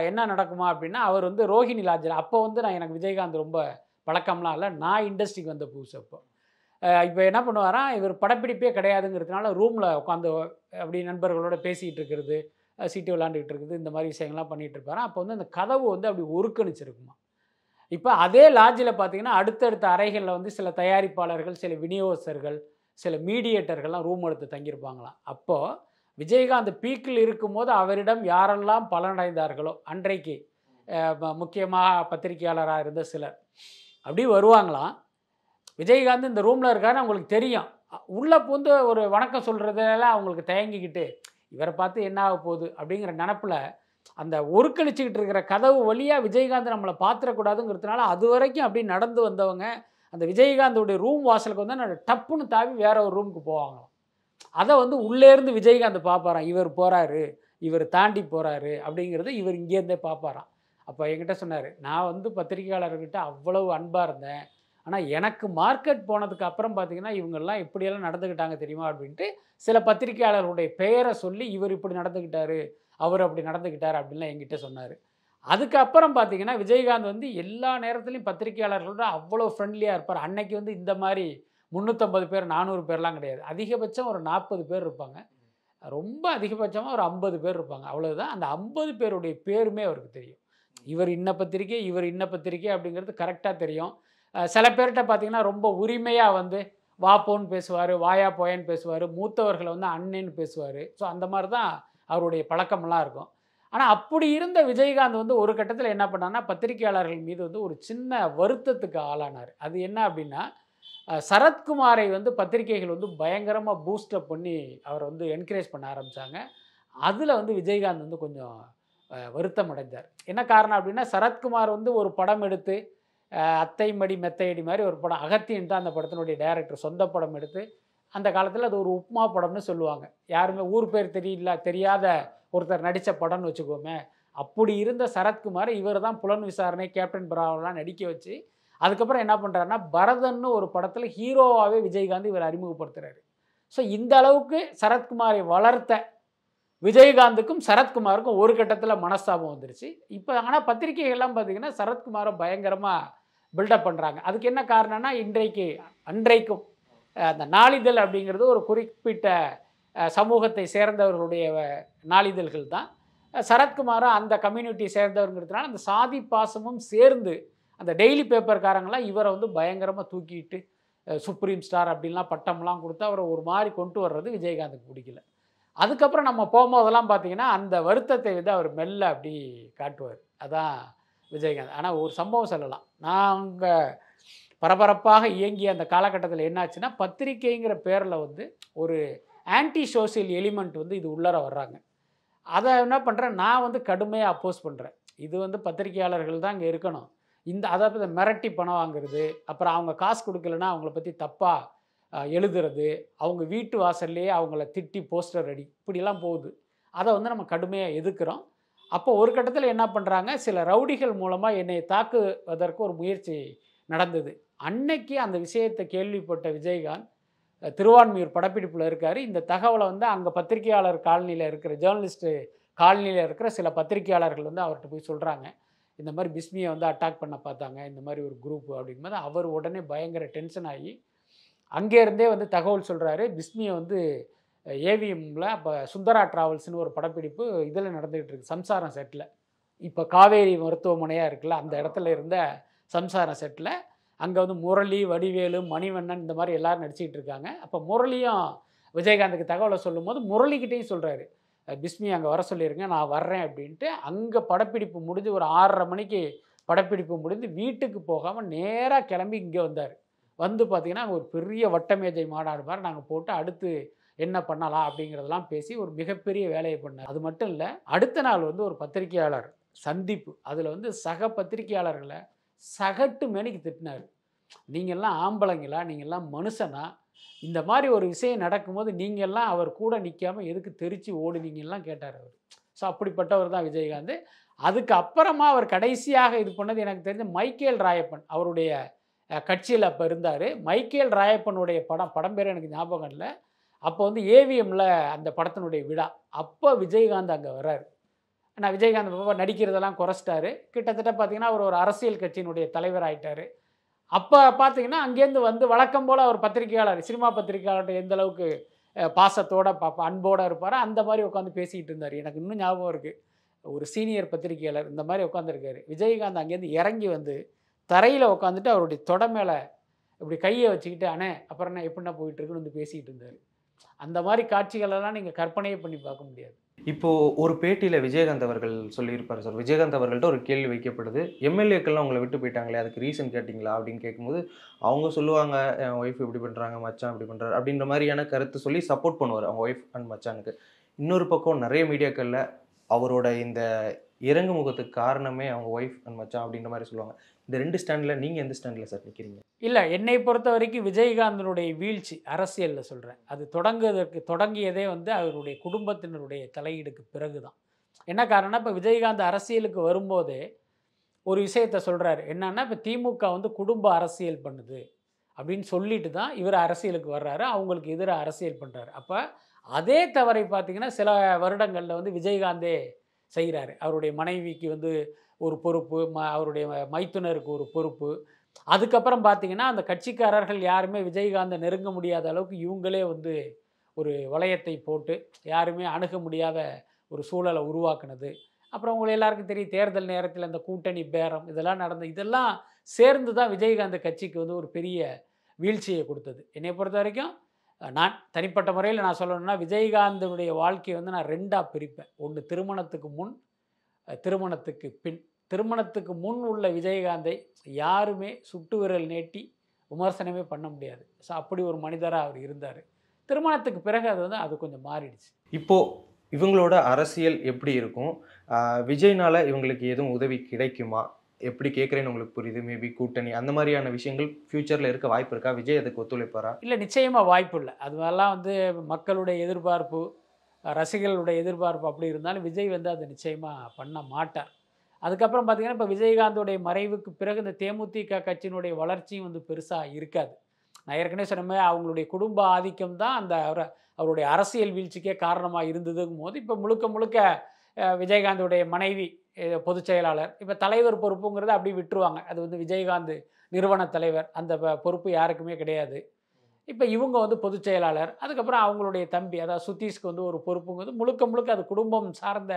என்ன நடக்குமா அப்படின்னா அவர் வந்து ரோஹிணி லாஜர் அப்போ வந்து நான் எனக்கு விஜயகாந்த் ரொம்ப பழக்கம்லாம் இல்லை நான் இண்டஸ்ட்ரிக்கு வந்த புதுசு அப்போ இப்போ என்ன பண்ணுவாராம் இவர் படப்பிடிப்பே கிடையாதுங்கிறதுனால ரூமில் உட்காந்து அப்படி நண்பர்களோட பேசிகிட்டு இருக்கிறது சீட்டு விளாண்டுக்கிட்டு இருக்குது இந்த மாதிரி விஷயங்கள்லாம் பண்ணிகிட்டு இருப்பாராம் அப்போ வந்து அந்த கதவு வந்து அப்படி ஒருக்கணிச்சிருக்குமா இப்போ அதே லாட்ஜில் பார்த்தீங்கன்னா அடுத்தடுத்த அறைகளில் வந்து சில தயாரிப்பாளர்கள் சில விநியோகஸ்தர்கள் சில மீடியேட்டர்கள்லாம் ரூம் எடுத்து தங்கியிருப்பாங்களாம் அப்போது விஜயகாந்த் பீக்கில் இருக்கும்போது அவரிடம் யாரெல்லாம் பலனடைந்தார்களோ அன்றைக்கு முக்கியமாக பத்திரிகையாளராக இருந்த சிலர் அப்படி வருவாங்களாம் விஜயகாந்த் இந்த ரூமில் இருக்காரு அவங்களுக்கு தெரியும் உள்ளே பூந்து ஒரு வணக்கம் சொல்கிறதெல்லாம் அவங்களுக்கு தயங்கிக்கிட்டு இவரை பார்த்து என்ன ஆக போகுது அப்படிங்கிற நினப்பில் அந்த ஒருக்கணிச்சிக்கிட்டு இருக்கிற கதவு வழியாக விஜயகாந்த் நம்மளை பார்த்துடக்கூடாதுங்கிறதுனால அது வரைக்கும் அப்படி நடந்து வந்தவங்க அந்த விஜயகாந்தோடைய ரூம் வாசலுக்கு வந்து டப்புன்னு தாவி வேற ஒரு ரூமுக்கு போவாங்களாம் அதை வந்து உள்ளேருந்து விஜயகாந்த் பார்ப்பாராம் இவர் போகிறாரு இவர் தாண்டி போகிறாரு அப்படிங்கிறது இவர் இங்கேருந்தே பார்ப்பாராம் அப்போ என்கிட்ட சொன்னார் நான் வந்து பத்திரிகையாளர்கிட்ட அவ்வளவு அன்பாக இருந்தேன் ஆனால் எனக்கு மார்க்கெட் போனதுக்கு அப்புறம் பார்த்தீங்கன்னா இவங்கெல்லாம் இப்படியெல்லாம் நடந்துக்கிட்டாங்க தெரியுமா அப்படின்ட்டு சில பத்திரிகையாளர்களுடைய பெயரை சொல்லி இவர் இப்படி நடந்துக்கிட்டாரு அவர் அப்படி நடந்துக்கிட்டார் அப்படின்லாம் எங்கிட்ட சொன்னார் அதுக்கப்புறம் பார்த்தீங்கன்னா விஜயகாந்த் வந்து எல்லா நேரத்துலையும் பத்திரிகையாளர்களோட அவ்வளோ ஃப்ரெண்ட்லியாக இருப்பார் அன்னைக்கு வந்து இந்த மாதிரி முந்நூற்றம்பது பேர் நானூறு பேர்லாம் கிடையாது அதிகபட்சம் ஒரு நாற்பது பேர் இருப்பாங்க ரொம்ப அதிகபட்சமாக ஒரு ஐம்பது பேர் இருப்பாங்க அவ்வளோதான் அந்த ஐம்பது பேருடைய பேருமே அவருக்கு தெரியும் இவர் இன்ன பத்திரிக்கை இவர் இன்ன பத்திரிக்கை அப்படிங்கிறது கரெக்டாக தெரியும் சில பேர்கிட்ட பார்த்திங்கன்னா ரொம்ப உரிமையாக வந்து வா போன்னு பேசுவார் வாயா போயன்னு பேசுவார் மூத்தவர்களை வந்து அண்ணன்னு பேசுவார் ஸோ அந்த மாதிரி தான் அவருடைய பழக்கமெல்லாம் இருக்கும் ஆனால் அப்படி இருந்த விஜயகாந்த் வந்து ஒரு கட்டத்தில் என்ன பண்ணான்னா பத்திரிகையாளர்கள் மீது வந்து ஒரு சின்ன வருத்தத்துக்கு ஆளானார் அது என்ன அப்படின்னா சரத்குமாரை வந்து பத்திரிகைகள் வந்து பயங்கரமாக பூஸ்டப் பண்ணி அவரை வந்து என்கரேஜ் பண்ண ஆரம்பித்தாங்க அதில் வந்து விஜயகாந்த் வந்து கொஞ்சம் வருத்தம் அடைந்தார் என்ன காரணம் அப்படின்னா சரத்குமார் வந்து ஒரு படம் எடுத்து அத்தை மடி மெத்தையடி மாதிரி ஒரு படம் தான் அந்த படத்தினுடைய டைரக்டர் சொந்த படம் எடுத்து அந்த காலத்தில் அது ஒரு உப்மா படம்னு சொல்லுவாங்க யாருமே ஊர் பேர் தெரியல தெரியாத ஒருத்தர் நடித்த படம்னு வச்சுக்கோமே அப்படி இருந்த சரத்குமார் இவர் தான் புலன் விசாரணை கேப்டன் பிராவெல்லாம் நடிக்க வச்சு அதுக்கப்புறம் என்ன பண்ணுறாருன்னா பரதன்னு ஒரு படத்தில் ஹீரோவாகவே விஜயகாந்த் இவர் அறிமுகப்படுத்துகிறாரு ஸோ இந்த அளவுக்கு சரத்குமாரை வளர்த்த விஜயகாந்துக்கும் சரத்குமாருக்கும் ஒரு கட்டத்தில் மனஸ்தாபம் வந்துருச்சு இப்போ ஆனால் பத்திரிகைகள்லாம் பார்த்திங்கன்னா சரத்குமாரை பயங்கரமாக பில்டப் பண்ணுறாங்க அதுக்கு என்ன காரணம்னா இன்றைக்கு அன்றைக்கும் அந்த நாளிதழ் அப்படிங்கிறது ஒரு குறிப்பிட்ட சமூகத்தை சேர்ந்தவர்களுடைய நாளிதழ்கள் தான் சரத்குமாரும் அந்த கம்யூனிட்டியை சேர்ந்தவருங்கிறதுனால அந்த சாதி பாசமும் சேர்ந்து அந்த டெய்லி பேப்பர்காரங்களாம் இவரை வந்து பயங்கரமாக தூக்கிட்டு சுப்ரீம் ஸ்டார் அப்படின்லாம் பட்டம்லாம் கொடுத்து அவரை ஒரு மாதிரி கொண்டு வர்றது விஜயகாந்துக்கு பிடிக்கல அதுக்கப்புறம் நம்ம போகும்போதெல்லாம் பார்த்தீங்கன்னா அந்த வருத்தத்தை வந்து அவர் மெல்ல அப்படி காட்டுவார் அதான் விஜயகாந்த் ஆனால் ஒரு சம்பவம் சொல்லலாம் நாங்கள் பரபரப்பாக இயங்கிய அந்த காலகட்டத்தில் என்னாச்சுன்னா பத்திரிகைங்கிற பேரில் வந்து ஒரு ஆன்டி சோசியல் எலிமெண்ட் வந்து இது உள்ளார வர்றாங்க அதை என்ன பண்ணுறேன் நான் வந்து கடுமையாக அப்போஸ் பண்ணுறேன் இது வந்து பத்திரிகையாளர்கள் தான் இங்கே இருக்கணும் இந்த அதை மிரட்டி பணம் வாங்குறது அப்புறம் அவங்க காசு கொடுக்கலன்னா அவங்கள பற்றி தப்பாக எழுதுறது அவங்க வீட்டு வாசல்லையே அவங்கள திட்டி போஸ்டர் அடி இப்படிலாம் போகுது அதை வந்து நம்ம கடுமையாக எதுக்கிறோம் அப்போ ஒரு கட்டத்தில் என்ன பண்ணுறாங்க சில ரவுடிகள் மூலமாக என்னை தாக்குவதற்கு ஒரு முயற்சி நடந்தது அன்னைக்கு அந்த விஷயத்தை கேள்விப்பட்ட விஜயகாந்த் திருவான்மையூர் படப்பிடிப்பில் இருக்கார் இந்த தகவலை வந்து அங்கே பத்திரிகையாளர் காலனியில் இருக்கிற ஜேர்னலிஸ்ட்டு காலனியில் இருக்கிற சில பத்திரிகையாளர்கள் வந்து அவர்கிட்ட போய் சொல்கிறாங்க இந்த மாதிரி பிஸ்மியை வந்து அட்டாக் பண்ண பார்த்தாங்க இந்த மாதிரி ஒரு குரூப் அப்படிங்கும்போது அவர் உடனே பயங்கர டென்ஷன் ஆகி அங்கேருந்தே வந்து தகவல் சொல்கிறாரு பிஸ்மியை வந்து ஏவிஎம்மில் அப்போ சுந்தரா ட்ராவல்ஸ்னு ஒரு படப்பிடிப்பு இதில் நடந்துகிட்டு இருக்கு சம்சாரம் செட்டில் இப்போ காவேரி மருத்துவமனையாக இருக்குல்ல அந்த இடத்துல இருந்த சம்சாரம் செட்டில் அங்கே வந்து முரளி வடிவேலு மணிவண்ணன் இந்த மாதிரி எல்லோரும் நடிச்சிக்கிட்டு இருக்காங்க அப்போ முரளியும் விஜயகாந்துக்கு தகவலை சொல்லும்போது முரளிக்கிட்டேயும் சொல்கிறாரு பிஸ்மி அங்கே வர சொல்லியிருங்க நான் வர்றேன் அப்படின்ட்டு அங்கே படப்பிடிப்பு முடிஞ்சு ஒரு ஆறரை மணிக்கு படப்பிடிப்பு முடிந்து வீட்டுக்கு போகாமல் நேராக கிளம்பி இங்கே வந்தார் வந்து பார்த்திங்கன்னா ஒரு பெரிய வட்டமேஜை மாநாடு மாதிரி நாங்கள் போட்டு அடுத்து என்ன பண்ணலாம் அப்படிங்கிறதெல்லாம் பேசி ஒரு மிகப்பெரிய வேலையை பண்ணார் அது மட்டும் இல்லை அடுத்த நாள் வந்து ஒரு பத்திரிகையாளர் சந்திப்பு அதில் வந்து சக பத்திரிகையாளர்களை சகட்டு மேனைக்கு திட்டினார் நீங்கள்லாம் ஆம்பளைங்களா நீங்கள்லாம் மனுஷனா இந்த மாதிரி ஒரு விஷயம் நடக்கும்போது நீங்கள்லாம் அவர் கூட நிற்காமல் எதுக்கு தெரித்து ஓடுனீங்கலாம் கேட்டார் அவர் ஸோ அப்படிப்பட்டவர் தான் விஜயகாந்த் அதுக்கு அப்புறமா அவர் கடைசியாக இது பண்ணது எனக்கு தெரிஞ்ச மைக்கேல் ராயப்பன் அவருடைய கட்சியில் அப்போ இருந்தார் மைக்கேல் ராயப்பனுடைய படம் படம் பேர் எனக்கு ஞாபகம் இல்லை அப்போ வந்து ஏவிஎம்மில் அந்த படத்தினுடைய விழா அப்போ விஜயகாந்த் அங்கே வர்றார் ஆனால் விஜயகாந்த் பாபா நடிக்கிறதெல்லாம் குறைச்சிட்டாரு கிட்டத்தட்ட பார்த்திங்கன்னா அவர் ஒரு அரசியல் கட்சியினுடைய தலைவர் ஆகிட்டார் அப்போ பார்த்தீங்கன்னா அங்கேருந்து வந்து வழக்கம் போல் அவர் பத்திரிகையாளர் சினிமா பத்திரிகையாளர்கிட்ட எந்த அளவுக்கு பாசத்தோட பார்ப்ப அன்போடு இருப்பார் அந்த மாதிரி உட்காந்து பேசிக்கிட்டு இருந்தார் எனக்கு இன்னும் ஞாபகம் இருக்குது ஒரு சீனியர் பத்திரிகையாளர் இந்த மாதிரி உட்காந்துருக்காரு விஜயகாந்த் அங்கேருந்து இறங்கி வந்து தரையில் உட்காந்துட்டு அவருடைய தொட மேலே இப்படி கையை வச்சுக்கிட்டு அண்ணே அப்புறம் என்ன எப்படின்னா போயிட்டுருக்குன்னு வந்து பேசிக்கிட்டு இருந்தார் அந்த மாதிரி காட்சிகளெல்லாம் நீங்கள் கற்பனையே பண்ணி பார்க்க முடியாது இப்போது ஒரு பேட்டியில் விஜயகாந்த் அவர்கள் சொல்லியிருப்பார் சார் விஜயகாந்த் அவர்கள்ட்ட ஒரு கேள்வி வைக்கப்படுது எம்எல்ஏக்கள்லாம் உங்களை விட்டு போயிட்டாங்களே அதுக்கு ரீசன் கேட்டிங்களா அப்படின்னு கேட்கும்போது அவங்க சொல்லுவாங்க என் ஒய்ஃப் இப்படி பண்ணுறாங்க மச்சான் இப்படி பண்ணுறாரு அப்படின்ற மாதிரியான கருத்து சொல்லி சப்போர்ட் பண்ணுவார் அவங்க ஒய்ஃப் அண்ட் மச்சானுக்கு இன்னொரு பக்கம் நிறைய மீடியாக்களில் அவரோட இந்த இறங்கு முகத்துக்கு காரணமே அவங்க ஒய்ஃப் அண்ட் மச்சான் அப்படின்ற மாதிரி சொல்லுவாங்க இந்த ரெண்டு ஸ்டாண்டில் நீங்கள் எந்த ஸ்டாண்டில் சார் நிற்கிறீங்க இல்லை என்னை பொறுத்த வரைக்கும் விஜயகாந்தனுடைய வீழ்ச்சி அரசியலில் சொல்கிறேன் அது தொடங்குவதற்கு தொடங்கியதே வந்து அவருடைய குடும்பத்தினருடைய தலையீடுக்கு பிறகு தான் என்ன காரணம்னா இப்போ விஜயகாந்த் அரசியலுக்கு வரும்போதே ஒரு விஷயத்த சொல்கிறார் என்னன்னா இப்போ திமுக வந்து குடும்ப அரசியல் பண்ணுது அப்படின்னு சொல்லிட்டு தான் இவர் அரசியலுக்கு வர்றாரு அவங்களுக்கு எதிராக அரசியல் பண்ணுறாரு அப்போ அதே தவறை பார்த்திங்கன்னா சில வருடங்களில் வந்து விஜயகாந்தே செய்கிறாரு அவருடைய மனைவிக்கு வந்து ஒரு பொறுப்பு ம அவருடைய மைத்துனருக்கு ஒரு பொறுப்பு அதுக்கப்புறம் பார்த்தீங்கன்னா அந்த கட்சிக்காரர்கள் யாருமே விஜயகாந்தை நெருங்க முடியாத அளவுக்கு இவங்களே வந்து ஒரு வளையத்தை போட்டு யாருமே அணுக முடியாத ஒரு சூழலை உருவாக்குனது அப்புறம் உங்களை எல்லாருக்கும் தெரியும் தேர்தல் நேரத்தில் அந்த கூட்டணி பேரம் இதெல்லாம் நடந்த இதெல்லாம் சேர்ந்து தான் விஜயகாந்த் கட்சிக்கு வந்து ஒரு பெரிய வீழ்ச்சியை கொடுத்தது என்னை பொறுத்த வரைக்கும் நான் தனிப்பட்ட முறையில் நான் சொல்லணும்னா விஜயகாந்தனுடைய வாழ்க்கையை வந்து நான் ரெண்டாக பிரிப்பேன் ஒன்று திருமணத்துக்கு முன் திருமணத்துக்கு பின் திருமணத்துக்கு முன் உள்ள விஜயகாந்தை யாருமே சுட்டு விரல் நீட்டி விமர்சனமே பண்ண முடியாது ஸோ அப்படி ஒரு மனிதராக அவர் இருந்தார் திருமணத்துக்கு பிறகு அது வந்து அது கொஞ்சம் மாறிடுச்சு இப்போது இவங்களோட அரசியல் எப்படி இருக்கும் விஜய்னால் இவங்களுக்கு எதுவும் உதவி கிடைக்குமா எப்படி கேட்குறேன்னு உங்களுக்கு புரியுது மேபி கூட்டணி அந்த மாதிரியான விஷயங்கள் ஃபியூச்சரில் இருக்க வாய்ப்பு இருக்கா விஜய் அதுக்கு ஒத்துழைப்பாரா இல்லை நிச்சயமாக வாய்ப்பு இல்லை அது மாதிரிலாம் வந்து மக்களுடைய எதிர்பார்ப்பு ரசிகர்களுடைய எதிர்பார்ப்பு அப்படி இருந்தாலும் விஜய் வந்து அதை நிச்சயமாக பண்ண மாட்டார் அதுக்கப்புறம் பார்த்திங்கன்னா இப்போ விஜயகாந்தோடைய மறைவுக்கு பிறகு இந்த தேமுதிக கட்சியினுடைய வளர்ச்சியும் வந்து பெருசாக இருக்காது நான் ஏற்கனவே சொன்ன அவங்களுடைய குடும்ப ஆதிக்கம் தான் அந்த அவரை அவருடைய அரசியல் வீழ்ச்சிக்கே காரணமாக இருந்ததுங்கும் போது இப்போ முழுக்க முழுக்க விஜயகாந்தோடைய மனைவி பொதுச் செயலாளர் இப்போ தலைவர் பொறுப்புங்கிறத அப்படி விட்டுருவாங்க அது வந்து விஜயகாந்த் நிறுவன தலைவர் அந்த பொறுப்பு யாருக்குமே கிடையாது இப்போ இவங்க வந்து பொதுச் செயலாளர் அதுக்கப்புறம் அவங்களுடைய தம்பி அதாவது சுதீஷ்க்கு வந்து ஒரு பொறுப்புங்கிறது முழுக்க முழுக்க அது குடும்பம் சார்ந்த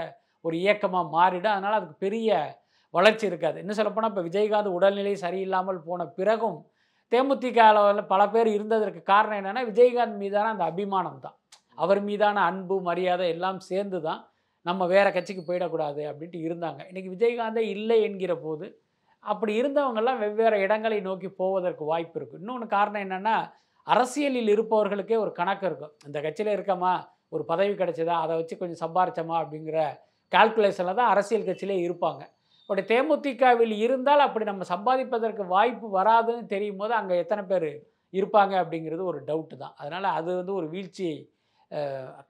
ஒரு இயக்கமாக மாறிடும் அதனால் அதுக்கு பெரிய வளர்ச்சி இருக்காது இன்னும் சொல்லப்போனால் இப்போ விஜயகாந்த் உடல்நிலை சரியில்லாமல் போன பிறகும் தேமுதிக அளவில் பல பேர் இருந்ததற்கு காரணம் என்னென்னா விஜயகாந்த் மீதான அந்த அபிமானம் தான் அவர் மீதான அன்பு மரியாதை எல்லாம் சேர்ந்து தான் நம்ம வேறு கட்சிக்கு போயிடக்கூடாது அப்படின்ட்டு இருந்தாங்க இன்றைக்கி விஜயகாந்தே இல்லை என்கிற போது அப்படி இருந்தவங்கெல்லாம் வெவ்வேறு இடங்களை நோக்கி போவதற்கு வாய்ப்பு இருக்குது இன்னொன்று காரணம் என்னென்னா அரசியலில் இருப்பவர்களுக்கே ஒரு கணக்கு இருக்கும் இந்த கட்சியில் இருக்கமா ஒரு பதவி கிடைச்சதா அதை வச்சு கொஞ்சம் சம்பாரிச்சோமா அப்படிங்கிற கால்குலேஷனில் தான் அரசியல் கட்சியிலே இருப்பாங்க இப்படி தேமுதிகவில் இருந்தால் அப்படி நம்ம சம்பாதிப்பதற்கு வாய்ப்பு வராதுன்னு தெரியும் போது அங்கே எத்தனை பேர் இருப்பாங்க அப்படிங்கிறது ஒரு டவுட்டு தான் அதனால் அது வந்து ஒரு வீழ்ச்சியை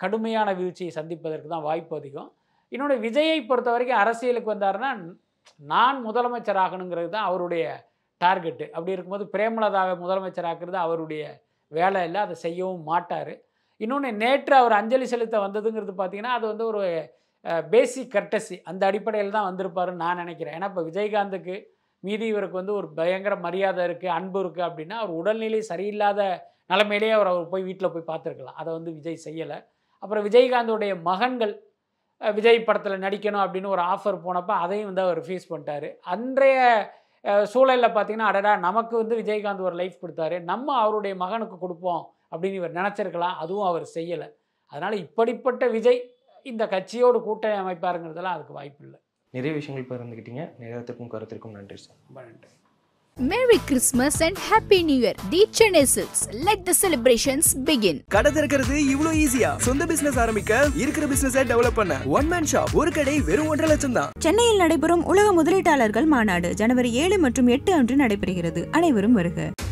கடுமையான வீழ்ச்சியை சந்திப்பதற்கு தான் வாய்ப்பு அதிகம் இன்னொன்று விஜயை பொறுத்த வரைக்கும் அரசியலுக்கு வந்தார்னா நான் முதலமைச்சர் ஆகணுங்கிறது தான் அவருடைய டார்கெட்டு அப்படி இருக்கும்போது பிரேமலதாவை முதலமைச்சர் ஆக்கிறது அவருடைய வேலை இல்லை அதை செய்யவும் மாட்டார் இன்னொன்று நேற்று அவர் அஞ்சலி செலுத்த வந்ததுங்கிறது பார்த்திங்கன்னா அது வந்து ஒரு பேசிக் கர்டசி அந்த அடிப்படையில் தான் வந்திருப்பாருன்னு நான் நினைக்கிறேன் ஏன்னா இப்போ விஜயகாந்துக்கு மீதி இவருக்கு வந்து ஒரு பயங்கர மரியாதை இருக்குது அன்பு இருக்குது அப்படின்னா அவர் உடல்நிலை சரியில்லாத நிலமையிலேயே அவர் அவர் போய் வீட்டில் போய் பார்த்துருக்கலாம் அதை வந்து விஜய் செய்யலை அப்புறம் விஜயகாந்தோடைய மகன்கள் விஜய் படத்தில் நடிக்கணும் அப்படின்னு ஒரு ஆஃபர் போனப்போ அதையும் வந்து அவர் ஃபேஸ் பண்ணிட்டார் அன்றைய சூழலில் பார்த்தீங்கன்னா அடடா நமக்கு வந்து விஜயகாந்த் ஒரு லைஃப் கொடுத்தாரு நம்ம அவருடைய மகனுக்கு கொடுப்போம் அப்படின்னு இவர் நினச்சிருக்கலாம் அதுவும் அவர் செய்யலை அதனால் இப்படிப்பட்ட விஜய் இந்த கட்சியோடு கூட்டணி அமைப்பாருங்கிறதெல்லாம் அதுக்கு வாய்ப்பு இல்லை நிறைய விஷயங்கள் பிறந்துக்கிட்டீங்க நேரத்திற்கும் கருத்திற்கும் நன்றி சார் ரொம்ப நன்றி merry Christmas and happy new year the Chennai let the celebrations begin கடை திறக்கிறது இவ்வளவு ஈஸியா சொந்த பிசினஸ் ஆரம்பிக்க இருக்கிற பிசினஸை டெவலப் பண்ண ஒன் மேன் ஷாப் ஒரு கடை வெறும் 1.5 லட்சம் தான் சென்னையில் நடைபெறும் உலக முதலீட்டாளர்கள் மாநாடு ஜனவரி ஏழு மற்றும் எட்டு அன்று நடைபெறுகிறது அனைவரும் வருக